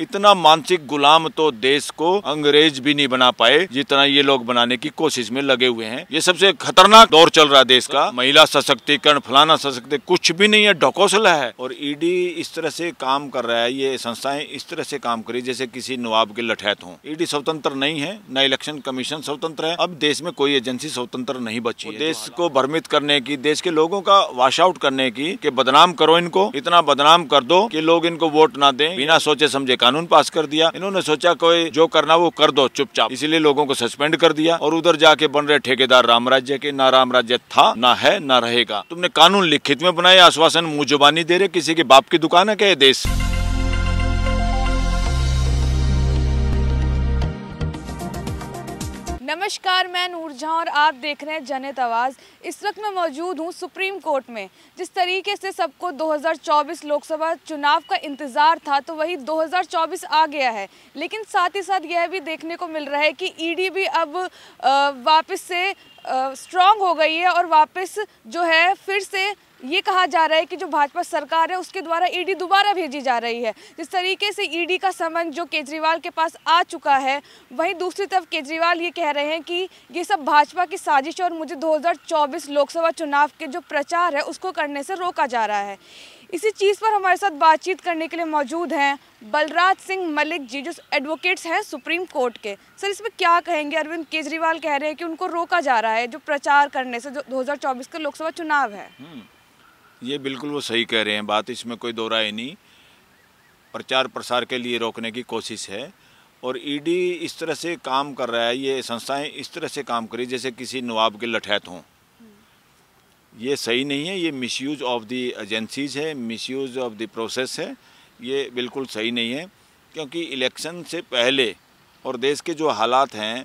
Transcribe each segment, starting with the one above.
इतना मानसिक गुलाम तो देश को अंग्रेज भी नहीं बना पाए जितना ये लोग बनाने की कोशिश में लगे हुए हैं ये सबसे खतरनाक दौर चल रहा है देश का महिला सशक्तिकरण फलाना सशक्ति कुछ भी नहीं है ढकोसला है और ईडी e इस तरह से काम कर रहा है ये संस्थाएं इस तरह से काम करी जैसे किसी नवाब के लठैत हो ईडी e स्वतंत्र नहीं है न इलेक्शन कमीशन स्वतंत्र है अब देश में कोई एजेंसी स्वतंत्र नहीं बची देश को भ्रमित करने की देश के लोगों का वॉश आउट करने की बदनाम करो इनको इतना बदनाम कर दो कि लोग इनको वोट ना दे बिना सोचे समझे कानून पास कर दिया इन्होंने सोचा कोई जो करना वो कर दो चुपचाप इसीलिए लोगों को सस्पेंड कर दिया और उधर जाके बन रहे ठेकेदार राम राज्य के ना राम राज्य था ना है ना रहेगा तुमने कानून लिखित में बनाया आश्वासन मुंह दे रहे किसी के बाप की दुकान है क्या देश नमस्कार मैं नूरजहां और आप देख रहे हैं जनित आवाज़ इस वक्त मैं मौजूद हूं सुप्रीम कोर्ट में जिस तरीके से सबको 2024 लोकसभा चुनाव का इंतज़ार था तो वही 2024 आ गया है लेकिन साथ ही साथ यह भी देखने को मिल रहा है कि ईडी e भी अब वापस से स्ट्रांग हो गई है और वापस जो है फिर से ये कहा जा रहा है कि जो भाजपा सरकार है उसके द्वारा ईडी e दोबारा भेजी जा रही है जिस तरीके से ईडी e का समन जो केजरीवाल के पास आ चुका है वहीं दूसरी तरफ केजरीवाल ये कह रहे हैं कि ये सब भाजपा की साजिश और मुझे 2024 लोकसभा चुनाव के जो प्रचार है उसको करने से रोका जा रहा है इसी चीज़ पर हमारे साथ बातचीत करने के लिए मौजूद हैं बलराज सिंह मलिक जी जो एडवोकेट्स हैं सुप्रीम कोर्ट के सर इसमें क्या कहेंगे अरविंद केजरीवाल कह रहे हैं कि उनको रोका जा रहा है जो प्रचार करने से जो 2024 का लोकसभा चुनाव है हम्म। ये बिल्कुल वो सही कह रहे हैं बात इसमें कोई दो राय नहीं प्रचार प्रसार के लिए रोकने की कोशिश है और ईडी e इस तरह से काम कर रहा है ये संस्थाएं इस तरह से काम करी जैसे किसी नवाब के लठैत हों ये सही नहीं है ये मिसयूज ऑफ दी एजेंसीज है मिसयूज ऑफ द प्रोसेस है ये बिल्कुल सही नहीं है क्योंकि इलेक्शन से पहले और देश के जो हालात हैं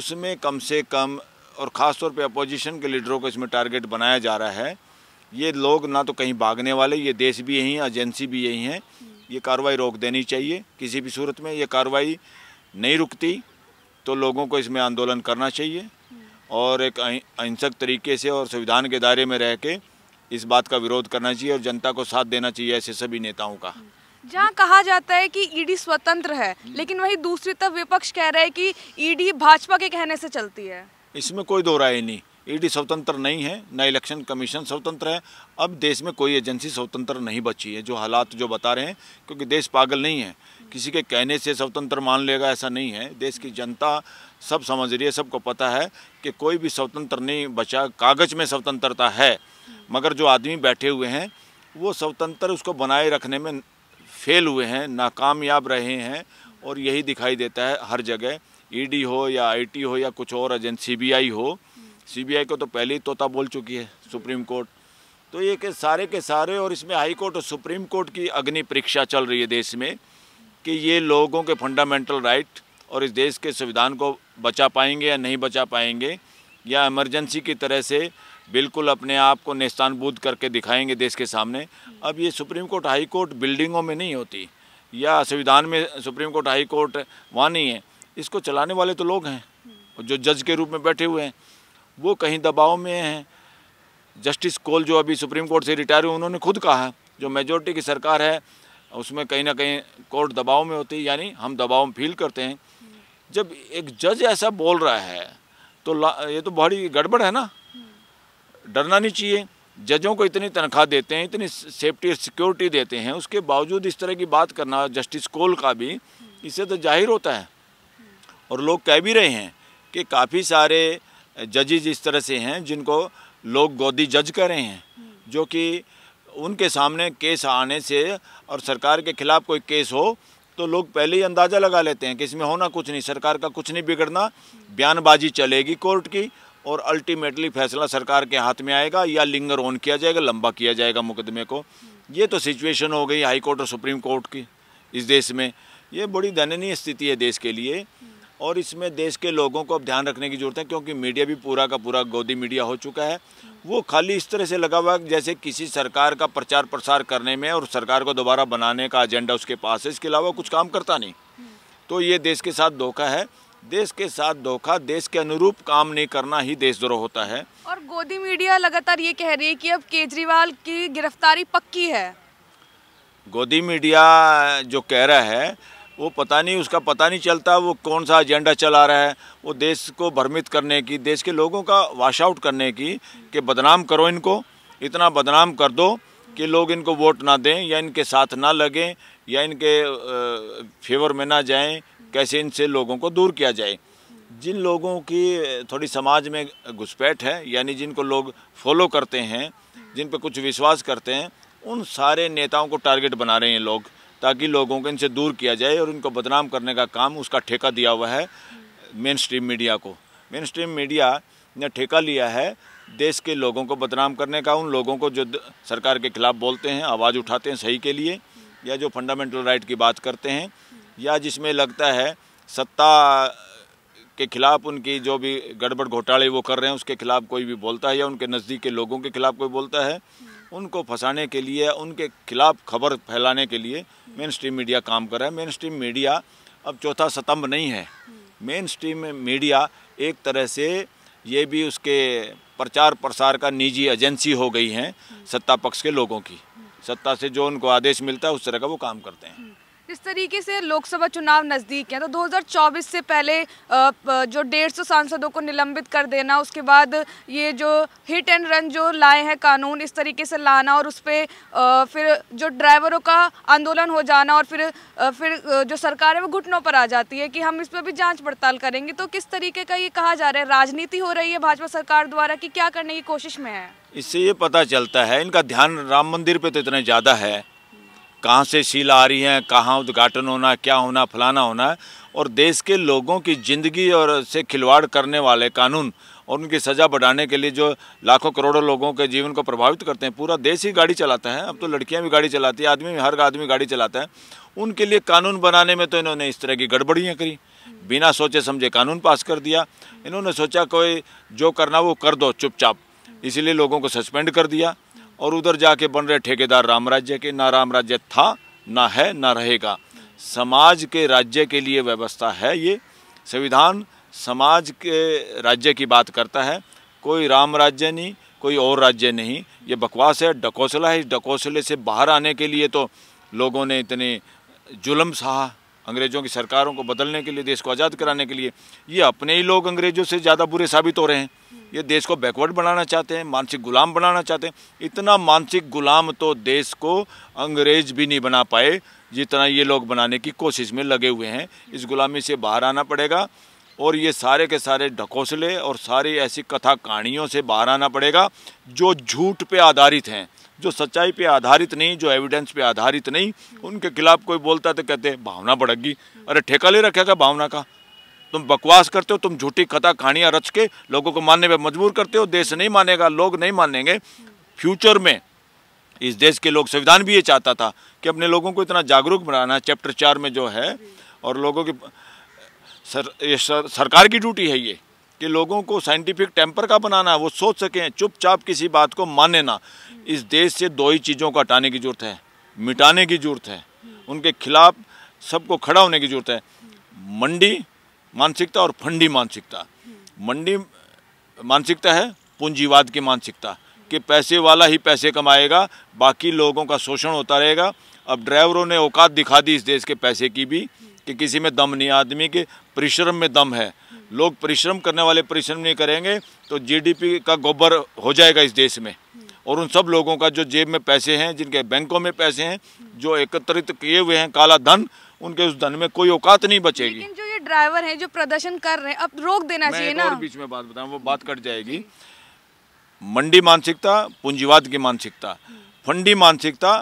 उसमें कम से कम और ख़ास तौर पे अपोजिशन के लीडरों को इसमें टारगेट बनाया जा रहा है ये लोग ना तो कहीं भागने वाले ये देश भी यही हैं एजेंसी भी यही है ये कार्रवाई रोक देनी चाहिए किसी भी सूरत में ये कार्रवाई नहीं रुकती तो लोगों को इसमें आंदोलन करना चाहिए और एक अहिंसक तरीके से और संविधान के दायरे में रह के इस बात का विरोध करना चाहिए और जनता को साथ देना चाहिए ऐसे सभी नेताओं का जहाँ कहा जाता है कि ईडी स्वतंत्र है लेकिन वही दूसरी तरफ विपक्ष कह रहे हैं कि ईडी भाजपा के कहने से चलती है इसमें कोई दो राय नहीं ईडी स्वतंत्र नहीं है न इलेक्शन कमीशन स्वतंत्र है अब देश में कोई एजेंसी स्वतंत्र नहीं बची है जो हालात जो बता रहे हैं क्योंकि देश पागल नहीं है किसी के कहने से स्वतंत्र मान लेगा ऐसा नहीं है देश की जनता सब समझ रही है सबको पता है कि कोई भी स्वतंत्र नहीं बचा कागज में स्वतंत्रता है मगर जो आदमी बैठे हुए हैं वो स्वतंत्र उसको बनाए रखने में फेल हुए हैं नाकामयाब रहे हैं और यही दिखाई देता है हर जगह ईडी हो या आईटी हो या कुछ और एजेंसी बी हो सीबीआई को तो पहले ही तोता बोल चुकी है सुप्रीम कोर्ट तो ये के सारे के सारे और इसमें हाई कोर्ट और सुप्रीम कोर्ट की अग्नि परीक्षा चल रही है देश में कि ये लोगों के फंडामेंटल राइट और इस देश के संविधान को बचा पाएंगे या नहीं बचा पाएंगे या इमरजेंसी की तरह से बिल्कुल अपने आप को नेस्तानबूद करके दिखाएंगे देश के सामने अब ये सुप्रीम कोर्ट हाई कोर्ट बिल्डिंगों में नहीं होती या संविधान में सुप्रीम कोर्ट हाई कोर्ट वहाँ नहीं है इसको चलाने वाले तो लोग हैं जो जज के रूप में बैठे हुए हैं वो कहीं दबाव में हैं जस्टिस कोल जो अभी सुप्रीम कोर्ट से रिटायर हुए उन्होंने खुद कहा जो मेजोरिटी की सरकार है उसमें कहीं ना कहीं कोर्ट दबाव में होती है यानी हम दबाव में फील करते हैं जब एक जज ऐसा बोल रहा है तो ये तो बड़ी गड़बड़ है ना डरना नहीं चाहिए जजों को इतनी तनख्वाह देते हैं इतनी सेफ्टी और सिक्योरिटी देते हैं उसके बावजूद इस तरह की बात करना जस्टिस कोल का भी इससे तो जाहिर होता है और लोग कह भी रहे हैं कि काफ़ी सारे जजेज इस तरह से हैं जिनको लोग गोदी जज कर रहे हैं हम्म। जो कि उनके सामने केस आने से और सरकार के खिलाफ कोई केस हो तो लोग पहले ही अंदाज़ा लगा लेते हैं कि इसमें होना कुछ नहीं सरकार का कुछ नहीं बिगड़ना हम्म। बयानबाजी चलेगी कोर्ट की और अल्टीमेटली फैसला सरकार के हाथ में आएगा या लिंगर ऑन किया जाएगा लंबा किया जाएगा मुकदमे को हम्म। ये तो सिचुएशन हो गई हाई कोर्ट और सुप्रीम कोर्ट की इस देश में ये बड़ी दयनीय स्थिति है देश के लिए और इसमें देश के लोगों को अब ध्यान रखने की ज़रूरत है क्योंकि मीडिया भी पूरा का पूरा गोदी मीडिया हो चुका है वो खाली इस तरह से लगा हुआ जैसे किसी सरकार का प्रचार प्रसार करने में और सरकार को दोबारा बनाने का एजेंडा उसके पास है इसके अलावा कुछ काम करता नहीं तो ये देश के साथ धोखा है देश के साथ धोखा देश के अनुरूप काम नहीं करना ही देशद्रोह होता है और गोदी मीडिया लगातार ये कह रही है कि अब केजरीवाल की गिरफ्तारी पक्की है गोदी मीडिया जो कह रहा है वो पता नहीं उसका पता नहीं चलता वो कौन सा एजेंडा चला रहा है वो देश को भ्रमित करने की देश के लोगों का वाश आउट करने की कि बदनाम करो इनको इतना बदनाम कर दो कि लोग इनको वोट ना दें या इनके साथ ना लगें या इनके फेवर में ना जाएं कैसे इनसे लोगों को दूर किया जाए जिन लोगों की थोड़ी समाज में घुसपैठ है यानी जिनको लोग फॉलो करते हैं जिन पर कुछ विश्वास करते हैं उन सारे नेताओं को टारगेट बना रहे हैं लोग ताकि लोगों को इनसे दूर किया जाए और इनको बदनाम करने का काम उसका ठेका दिया हुआ है मेन स्ट्रीम मीडिया को मेन स्ट्रीम मीडिया ने ठेका लिया है देश के लोगों को बदनाम करने का उन लोगों को जो सरकार के खिलाफ बोलते हैं आवाज़ उठाते हैं सही के लिए या जो फंडामेंटल राइट की बात करते हैं या जिसमें लगता है सत्ता के खिलाफ उनकी जो भी गड़बड़ घोटाले वो कर रहे हैं उसके खिलाफ कोई भी बोलता है या उनके नज़दीक के लोगों के खिलाफ कोई बोलता है उनको फंसाने के लिए उनके खिलाफ खबर फैलाने के लिए मेन स्ट्रीम मीडिया काम कर रहा है मेन स्ट्रीम मीडिया अब चौथा स्तंभ नहीं है मेन स्ट्रीम मीडिया एक तरह से ये भी उसके प्रचार प्रसार का निजी एजेंसी हो गई है सत्ता पक्ष के लोगों की सत्ता से जो उनको आदेश मिलता है उस तरह का वो काम करते हैं जिस तरीके से लोकसभा चुनाव नज़दीक हैं तो 2024 से पहले जो डेढ़ सौ सांसदों को निलंबित कर देना उसके बाद ये जो हिट एंड रन जो लाए हैं कानून इस तरीके से लाना और उस पर फिर जो ड्राइवरों का आंदोलन हो जाना और फिर फिर जो सरकार है वो घुटनों पर आ जाती है कि हम इस पर भी जाँच पड़ताल करेंगे तो किस तरीके का ये कहा जा रहा है राजनीति हो रही है भाजपा सरकार द्वारा कि क्या करने की कोशिश में है इससे ये पता चलता है इनका ध्यान राम मंदिर पर तो इतना ज़्यादा है कहाँ से शील आ रही हैं कहाँ उद्घाटन होना क्या होना फलाना होना है और देश के लोगों की ज़िंदगी और से खिलवाड़ करने वाले कानून और उनकी सज़ा बढ़ाने के लिए जो लाखों करोड़ों लोगों के जीवन को प्रभावित करते हैं पूरा देश ही गाड़ी चलाता है अब तो लड़कियां भी गाड़ी चलाती है आदमी हर आदमी गाड़ी चलाता है उनके लिए कानून बनाने में तो इन्होंने इस तरह की गड़बड़ियाँ करी बिना सोचे समझे कानून पास कर दिया इन्होंने सोचा कोई जो करना वो कर दो चुपचाप इसीलिए लोगों को सस्पेंड कर दिया और उधर जाके बन रहे ठेकेदार राम राज्य के ना राम राज्य था ना है ना रहेगा समाज के राज्य के लिए व्यवस्था है ये संविधान समाज के राज्य की बात करता है कोई राम राज्य नहीं कोई और राज्य नहीं ये बकवास है डकोसला है इस डकोसले से बाहर आने के लिए तो लोगों ने इतने जुल्म सहा अंग्रेज़ों की सरकारों को बदलने के लिए देश को आज़ाद कराने के लिए ये अपने ही लोग अंग्रेज़ों से ज़्यादा बुरे साबित हो रहे हैं ये देश को बैकवर्ड बनाना चाहते हैं मानसिक गुलाम बनाना चाहते हैं इतना मानसिक गुलाम तो देश को अंग्रेज़ भी नहीं बना पाए जितना ये लोग बनाने की कोशिश में लगे हुए हैं इस गुलामी से बाहर आना पड़ेगा और ये सारे के सारे ढकोसले और सारी ऐसी कथा कहानियों से बाहर आना पड़ेगा जो झूठ पे आधारित हैं जो सच्चाई पे आधारित नहीं जो एविडेंस पे आधारित नहीं उनके खिलाफ कोई बोलता तो कहते भावना बढ़ेगी अरे ठेका ले रखेगा भावना का तुम बकवास करते हो तुम झूठी कथा कहानियाँ रच के लोगों को मानने पर मजबूर करते हो देश नहीं मानेगा लोग नहीं मानेंगे फ्यूचर में इस देश के लोग संविधान भी ये चाहता था कि अपने लोगों को इतना जागरूक बनाना चैप्टर चार में जो है और लोगों की सर, सर सरकार की ड्यूटी है ये कि लोगों को साइंटिफिक टेम्पर का बनाना है वो सोच सकें चुपचाप किसी बात को माने ना इस देश से दो ही चीज़ों को हटाने की ज़रूरत है मिटाने की ज़रूरत है उनके खिलाफ सबको खड़ा होने की ज़रूरत है मंडी मानसिकता और फंडी मानसिकता मंडी मानसिकता है पूंजीवाद की मानसिकता कि पैसे वाला ही पैसे कमाएगा बाकी लोगों का शोषण होता रहेगा अब ड्राइवरों ने औकात दिखा दी इस देश के पैसे की भी कि किसी में दम नहीं आदमी के परिश्रम में दम है लोग परिश्रम करने वाले परिश्रम नहीं करेंगे तो जीडीपी का गोबर हो जाएगा इस देश में और उन सब लोगों का जो जेब में पैसे हैं जिनके बैंकों में पैसे हैं जो एकत्रित किए हुए हैं काला धन उनके उस धन में कोई औकात नहीं बचेगी लेकिन जो ये ड्राइवर हैं जो प्रदर्शन कर रहे हैं अब रोक देना चाहिए ना बीच में बात बताऊँ वो बात कट जाएगी मंडी मानसिकता पूंजीवाद की मानसिकता फंडी मानसिकता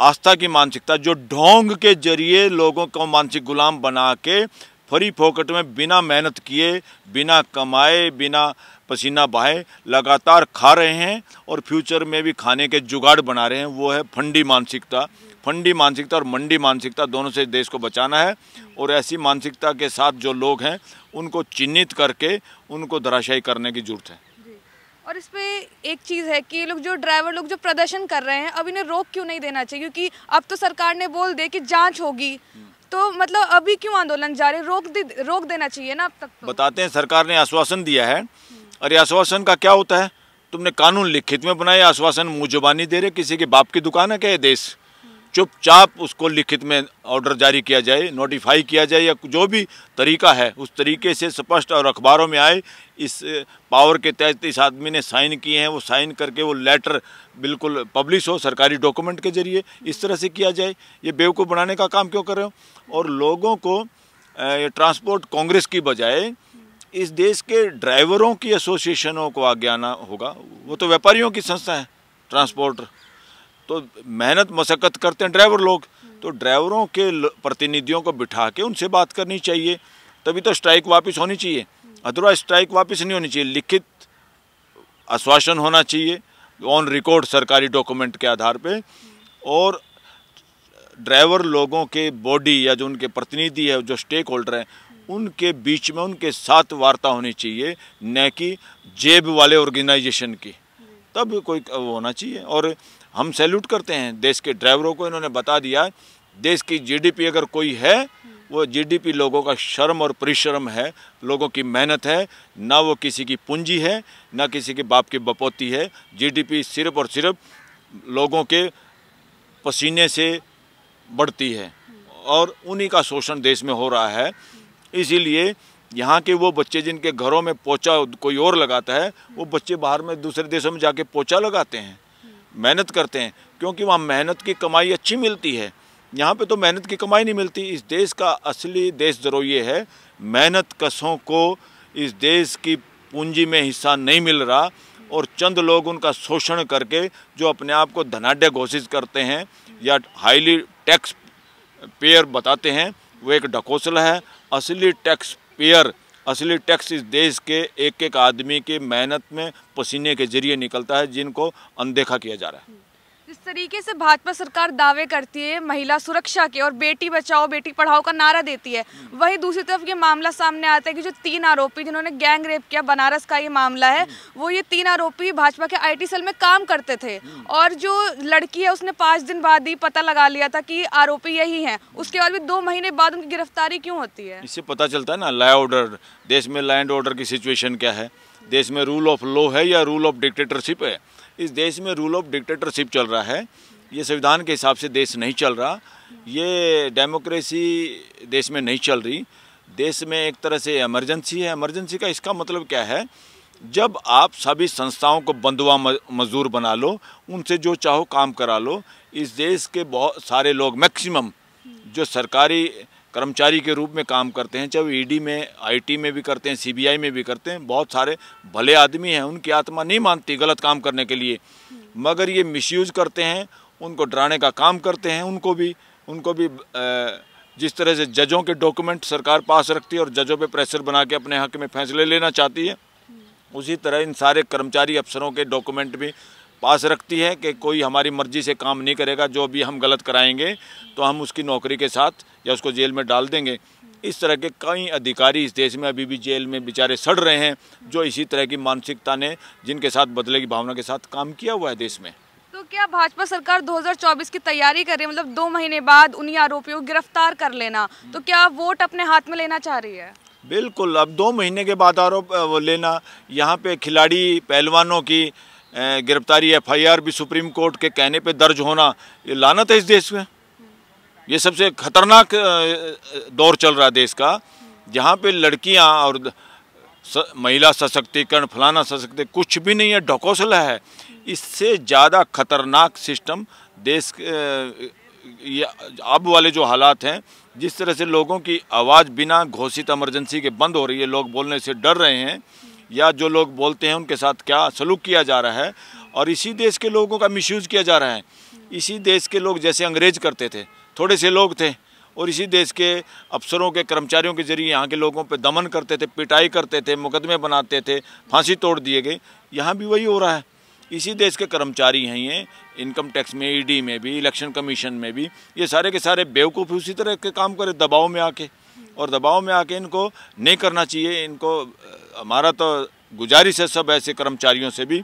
आस्था की मानसिकता जो ढोंग के जरिए लोगों को मानसिक गुलाम बना के फ्री फोकट में बिना मेहनत किए बिना कमाए बिना पसीना बहाए लगातार खा रहे हैं और फ्यूचर में भी खाने के जुगाड़ बना रहे हैं वो है फंडी मानसिकता फंडी मानसिकता और मंडी मानसिकता दोनों से देश को बचाना है और ऐसी मानसिकता के साथ जो लोग हैं उनको चिन्हित करके उनको धराशायी करने की जरूरत है और इस पर एक चीज़ है कि लोग जो ड्राइवर लोग जो प्रदर्शन कर रहे हैं अब इन्हें रोक क्यों नहीं देना चाहिए क्योंकि अब तो सरकार ने बोल दे कि जांच होगी तो मतलब अभी क्यों आंदोलन जारी रोक दे, रोक देना चाहिए ना अब तक तो। बताते हैं सरकार ने आश्वासन दिया है अरे आश्वासन का क्या होता है तुमने कानून लिखित में बनाया आश्वासन मुँह दे रहे किसी के बाप की दुकान है क्या देश चुपचाप उसको लिखित में ऑर्डर जारी किया जाए नोटिफाई किया जाए या जो भी तरीका है उस तरीके से स्पष्ट और अखबारों में आए इस पावर के तहत इस आदमी ने साइन किए हैं वो साइन करके वो लेटर बिल्कुल पब्लिश हो सरकारी डॉक्यूमेंट के जरिए इस तरह से किया जाए ये बेवकूफ़ बनाने का काम क्यों कर रहे हो और लोगों को ट्रांसपोर्ट कांग्रेस की बजाय इस देश के ड्राइवरों की एसोसिएशनों को आगे आना होगा वो तो व्यापारियों की संस्था है ट्रांसपोर्ट तो मेहनत मशक्क़त करते हैं ड्राइवर लोग तो ड्राइवरों के प्रतिनिधियों को बिठा के उनसे बात करनी चाहिए तभी तो स्ट्राइक वापस होनी चाहिए अदरवाइज स्ट्राइक वापस नहीं होनी चाहिए लिखित आश्वासन होना चाहिए ऑन रिकॉर्ड सरकारी डॉक्यूमेंट के आधार पे और ड्राइवर लोगों के बॉडी या जो उनके प्रतिनिधि है जो स्टेक होल्डर हैं उनके बीच में उनके साथ वार्ता होनी चाहिए न कि जेब वाले ऑर्गेनाइजेशन की तब कोई होना चाहिए और हम सैल्यूट करते हैं देश के ड्राइवरों को इन्होंने बता दिया देश की जीडीपी अगर कोई है वो जीडीपी लोगों का शर्म और परिश्रम है लोगों की मेहनत है ना वो किसी की पूंजी है ना किसी के बाप की बपोती है जीडीपी सिर्फ और सिर्फ लोगों के पसीने से बढ़ती है और उन्हीं का शोषण देश में हो रहा है इसीलिए यहाँ के वो बच्चे जिनके घरों में पोचा कोई और लगाता है वो बच्चे बाहर में दूसरे देशों में जाके पोचा लगाते हैं मेहनत करते हैं क्योंकि वहाँ मेहनत की कमाई अच्छी मिलती है यहाँ पे तो मेहनत की कमाई नहीं मिलती इस देश का असली देश जरो ये है मेहनत कसों को इस देश की पूंजी में हिस्सा नहीं मिल रहा और चंद लोग उनका शोषण करके जो अपने आप को धनाढ़ घोषित करते हैं या हाईली टैक्स पेयर बताते हैं वो एक ढकोसला है असली टैक्स पेयर असली टैक्स इस देश के एक एक आदमी के मेहनत में पसीने के जरिए निकलता है जिनको अनदेखा किया जा रहा है जिस तरीके से भाजपा सरकार दावे करती है महिला सुरक्षा के और बेटी बचाओ बेटी पढ़ाओ का नारा देती है वही दूसरी तरफ ये मामला सामने आता है कि जो तीन आरोपी जिन्होंने गैंग रेप किया बनारस का ये मामला है वो ये तीन आरोपी भाजपा के आईटी सेल में काम करते थे और जो लड़की है उसने पाँच दिन बाद ही पता लगा लिया था कि आरोपी यही है उसके बाद भी दो महीने बाद उनकी गिरफ्तारी क्यों होती है इससे पता चलता है ना लाइ ऑर्डर देश में लैंड ऑर्डर की सिचुएशन क्या है देश में रूल ऑफ लॉ है या रूल ऑफ डिक्टेटरशिप है इस देश में रूल ऑफ डिक्टेटरशिप चल रहा है ये संविधान के हिसाब से देश नहीं चल रहा ये डेमोक्रेसी देश में नहीं चल रही देश में एक तरह से एमरजेंसी है एमरजेंसी का इसका मतलब क्या है जब आप सभी संस्थाओं को बंधुआ मजदूर बना लो उनसे जो चाहो काम करा लो इस देश के बहुत सारे लोग मैक्सिमम जो सरकारी कर्मचारी के रूप में काम करते हैं चाहे ईडी e में आईटी में भी करते हैं सीबीआई में भी करते हैं बहुत सारे भले आदमी हैं उनकी आत्मा नहीं मानती गलत काम करने के लिए मगर ये मिसयूज करते हैं उनको डराने का काम करते हैं उनको भी उनको भी जिस तरह से जजों के डॉक्यूमेंट सरकार पास रखती है और जजों पर प्रेशर बना के अपने हक में फैसले लेना चाहती है उसी तरह इन सारे कर्मचारी अफसरों के डॉक्यूमेंट भी पास रखती है कि कोई हमारी मर्ज़ी से काम नहीं करेगा जो भी हम गलत कराएंगे तो हम उसकी नौकरी के साथ या उसको जेल में डाल देंगे इस तरह के कई अधिकारी इस देश में अभी भी जेल में बेचारे सड़ रहे हैं जो इसी तरह की मानसिकता ने जिनके साथ बदले की भावना के साथ काम किया हुआ है देश में तो क्या भाजपा सरकार 2024 की तैयारी कर रही है मतलब दो महीने बाद उन्हीं आरोपियों को गिरफ्तार कर लेना तो क्या वोट अपने हाथ में लेना चाह रही है बिल्कुल अब दो महीने के बाद आरोप लेना यहाँ पे खिलाड़ी पहलवानों की गिरफ्तारी एफआईआर भी सुप्रीम कोर्ट के कहने पे दर्ज होना ये लानत है इस देश में ये सबसे खतरनाक दौर चल रहा है देश का जहाँ पे लड़कियाँ और स, महिला सशक्तिकरण फलाना सशक्ति कुछ भी नहीं है ढकोसला है इससे ज़्यादा खतरनाक सिस्टम देश ये अब वाले जो हालात हैं जिस तरह से लोगों की आवाज़ बिना घोषित एमरजेंसी के बंद हो रही है लोग बोलने से डर रहे हैं या जो लोग बोलते हैं उनके साथ क्या सलूक किया जा रहा है और इसी देश के लोगों का मिसयूज़ किया जा रहा है इसी देश के लोग जैसे अंग्रेज करते थे थोड़े से लोग थे और इसी देश के अफसरों के कर्मचारियों के जरिए यहाँ के लोगों पर दमन करते थे पिटाई करते थे मुकदमे बनाते थे फांसी तोड़ दिए गए यहाँ भी वही हो रहा है इसी देश के कर्मचारी हैं ये इनकम टैक्स में ईडी में भी इलेक्शन कमीशन में भी ये सारे के सारे बेवकूफ़ उसी तरह के काम करे दबाव में आके और दबाव में आके इनको नहीं करना चाहिए इनको हमारा तो गुजारिश है सब ऐसे कर्मचारियों से भी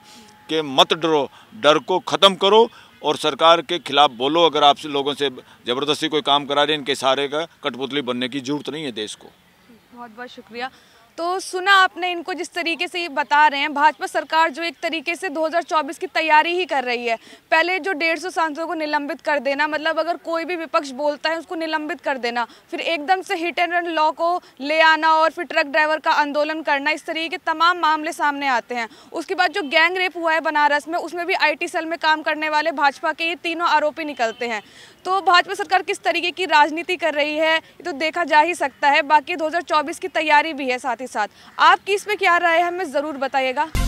कि मत डरो डर को ख़त्म करो और सरकार के खिलाफ बोलो अगर आपसे लोगों से ज़बरदस्ती कोई काम करा रहे इनके सारे का कठपुतली बनने की जरूरत नहीं है देश को बहुत बहुत शुक्रिया तो सुना आपने इनको जिस तरीके से ये बता रहे हैं भाजपा सरकार जो एक तरीके से 2024 की तैयारी ही कर रही है पहले जो 150 सांसदों को निलंबित कर देना मतलब अगर कोई भी विपक्ष बोलता है उसको निलंबित कर देना फिर एकदम से हिट एंड रन लॉ को ले आना और फिर ट्रक ड्राइवर का आंदोलन करना इस तरीके के तमाम मामले सामने आते हैं उसके बाद जो गैंग रेप हुआ है बनारस में उसमें भी आई सेल में काम करने वाले भाजपा के ये तीनों आरोपी निकलते हैं तो भाजपा सरकार किस तरीके की राजनीति कर रही है ये तो देखा जा ही सकता है बाकी दो की तैयारी भी है साथ ही साथ आपकी इसमें क्या राय है हमें ज़रूर बताइएगा